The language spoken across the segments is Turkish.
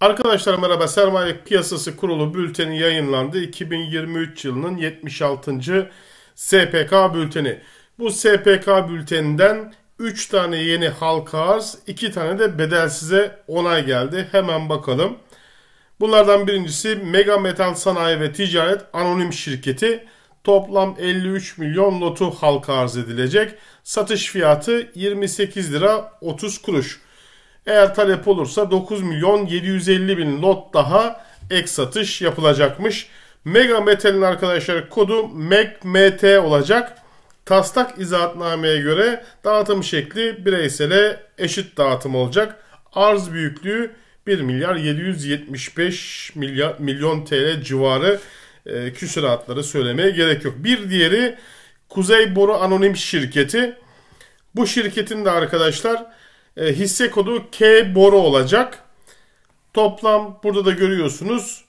Arkadaşlar merhaba. Sermaye Piyasası Kurulu bülteni yayınlandı. 2023 yılının 76. SPK bülteni. Bu SPK bülteninden 3 tane yeni halka arz, 2 tane de bedelsize onay geldi. Hemen bakalım. Bunlardan birincisi Mega Metal Sanayi ve Ticaret Anonim Şirketi. Toplam 53 milyon lotu halka arz edilecek. Satış fiyatı 28 lira 30 kuruş. Eğer talep olursa 9 milyon 750 bin lot daha ek satış yapılacakmış. Mega Metal'in arkadaşlar kodu MEGMT olacak. Taslak izahatnameye göre dağıtım şekli bireysele eşit dağıtım olacak. Arz büyüklüğü 1 milyar 775 milyar, milyon TL civarı e, küsuratları söylemeye gerek yok. Bir diğeri Kuzey Boru Anonim Şirketi. Bu şirketin de arkadaşlar e, hisse kodu K boru olacak. Toplam burada da görüyorsunuz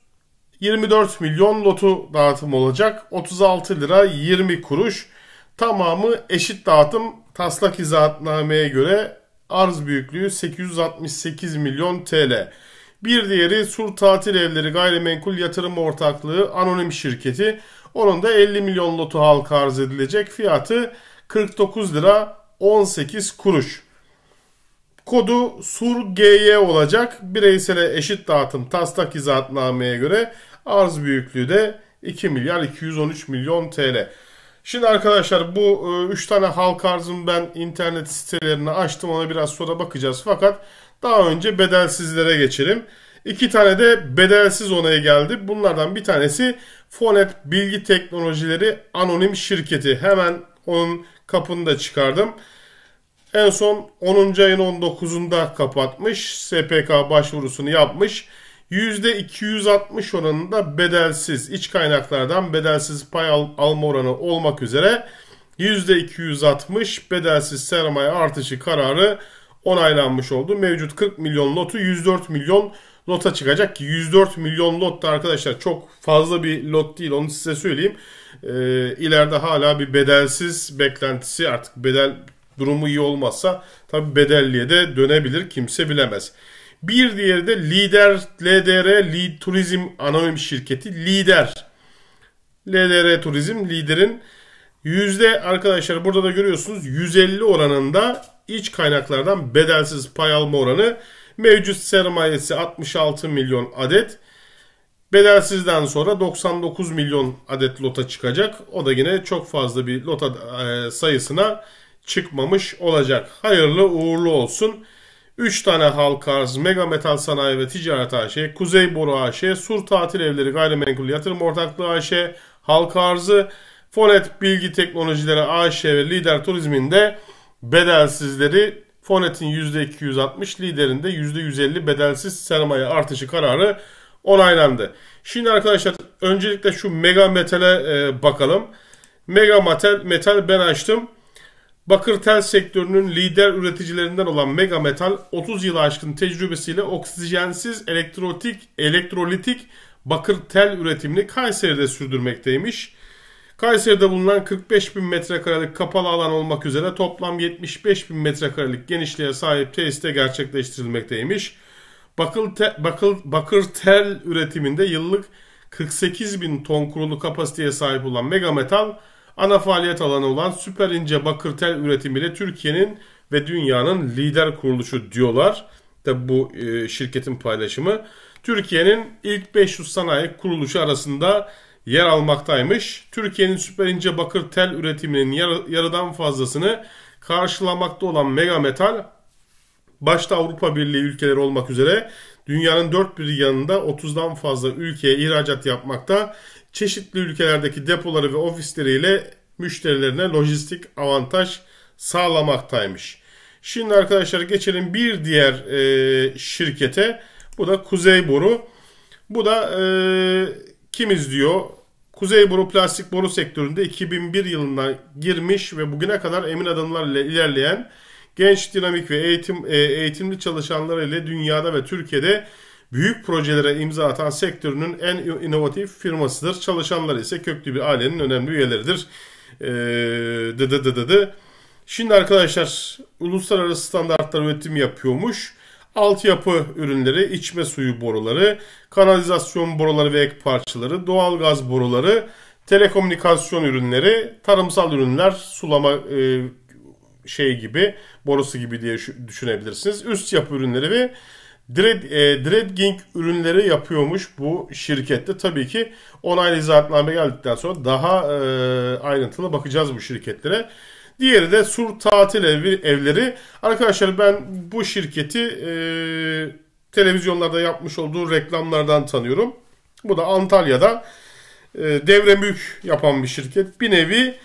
24 milyon lotu dağıtım olacak. 36 lira 20 kuruş. Tamamı eşit dağıtım taslak izahatnameye göre arz büyüklüğü 868 milyon TL. Bir diğeri Sur Tatil Evleri Gayrimenkul Yatırım Ortaklığı Anonim Şirketi. Onun da 50 milyon lotu halka arz edilecek. Fiyatı 49 lira 18 kuruş. Kodu surgy olacak. Bireysele eşit dağıtım taslak izahatnameye göre arz büyüklüğü de 2 milyar 213 milyon TL. Şimdi arkadaşlar bu 3 e, tane halk arzım ben internet sitelerine açtım. Ona biraz sonra bakacağız. Fakat daha önce bedelsizlere geçelim. İki tane de bedelsiz onaya geldi. Bunlardan bir tanesi Fonet Bilgi Teknolojileri Anonim Şirketi. Hemen onun kapını da çıkardım. En son 10. ayın 19'unda kapatmış. SPK başvurusunu yapmış. %260 oranında bedelsiz, iç kaynaklardan bedelsiz pay al alma oranı olmak üzere %260 bedelsiz sermaye artışı kararı onaylanmış oldu. Mevcut 40 milyon lotu 104 milyon lota çıkacak ki 104 milyon lot da arkadaşlar çok fazla bir lot değil onu size söyleyeyim. Ee, ileride hala bir bedelsiz beklentisi artık bedel durumu iyi olmazsa tabi bedelliye de dönebilir kimse bilemez. Bir diğeri de Lider LDR Lead Turizm Anonim Şirketi Lider. LDR Turizm Lider'in yüzde arkadaşlar burada da görüyorsunuz 150 oranında iç kaynaklardan bedelsiz pay alma oranı mevcut sermayesi 66 milyon adet. Bedelsizden sonra 99 milyon adet lota çıkacak. O da yine çok fazla bir lota e, sayısına çıkmamış olacak. Hayırlı uğurlu olsun. 3 tane halk arz, mega metal sanayi ve ticaret AŞ, Kuzey Boru AŞ, Sur Tatil Evleri Gayrimenkul Yatırım Ortaklığı AŞ, halk arzı, Fonet Bilgi Teknolojileri AŞ ve Lider Turizm'inde bedelsizleri Fonet'in %260, liderinde %150 bedelsiz sermaye artışı kararı onaylandı. Şimdi arkadaşlar öncelikle şu Mega Metal'e e, bakalım. Mega Metal, Metal ben açtım. Bakır tel sektörünün lider üreticilerinden olan Mega Metal 30 yılı aşkın tecrübesiyle oksijensiz elektrotik, elektrolitik bakır tel üretimini Kayseri'de sürdürmekteymiş. Kayseri'de bulunan 45 bin metrekarelik kapalı alan olmak üzere toplam 75 bin metrekarelik genişliğe sahip tesiste gerçekleştirilmekteymiş. Bakır, te, bakır, bakır tel üretiminde yıllık 48 bin ton kurulu kapasiteye sahip olan Mega Metal Ana faaliyet alanı olan süper ince bakır tel üretimiyle Türkiye'nin ve dünyanın lider kuruluşu diyorlar. Tabi bu e, şirketin paylaşımı. Türkiye'nin ilk 500 sanayi kuruluşu arasında yer almaktaymış. Türkiye'nin süper ince bakır tel üretiminin yarıdan fazlasını karşılamakta olan Mega Metal başta Avrupa Birliği ülkeleri olmak üzere dünyanın dört bir yanında 30'dan fazla ülkeye ihracat yapmakta. Çeşitli ülkelerdeki depoları ve ofisleriyle müşterilerine lojistik avantaj sağlamaktaymış. Şimdi arkadaşlar geçelim bir diğer e, şirkete. Bu da Kuzey Boru. Bu da e, kimiz diyor. Kuzey Boru plastik boru sektöründe 2001 yılından girmiş ve bugüne kadar emin adımlarla ilerleyen genç, dinamik ve eğitim e, eğitimli çalışanları ile dünyada ve Türkiye'de büyük projelere imza atan sektörünün en inovatif firmasıdır. Çalışanlar ise köklü bir ailenin önemli üyeleridir. E, dı dı dı dı dı. Şimdi arkadaşlar uluslararası standartlar üretim yapıyormuş. Altyapı ürünleri, içme suyu boruları, kanalizasyon boruları ve ek parçaları, doğal gaz boruları, telekomünikasyon ürünleri, tarımsal ürünler, sulama e, şey gibi, borusu gibi diye düşünebilirsiniz. Üst yapı ürünleri ve Dread, e, dredging ürünleri yapıyormuş bu şirkette. Tabii ki onaylı izahatname geldikten sonra daha e, ayrıntılı bakacağız bu şirketlere. Diğeri de sur tatil evi, evleri. Arkadaşlar ben bu şirketi e, televizyonlarda yapmış olduğu reklamlardan tanıyorum. Bu da Antalya'da e, devre mülk yapan bir şirket. Bir nevi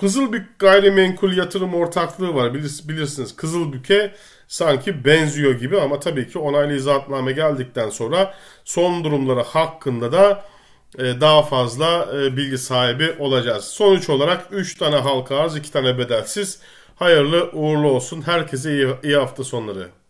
Kızılbük Gayrimenkul Yatırım Ortaklığı var bilirsiniz. Kızılbük'e sanki benziyor gibi ama tabii ki onaylı izahatname geldikten sonra son durumları hakkında da e, daha fazla e, bilgi sahibi olacağız. Sonuç olarak 3 tane halka arz, 2 tane bedelsiz. Hayırlı uğurlu olsun. Herkese iyi, iyi hafta sonları.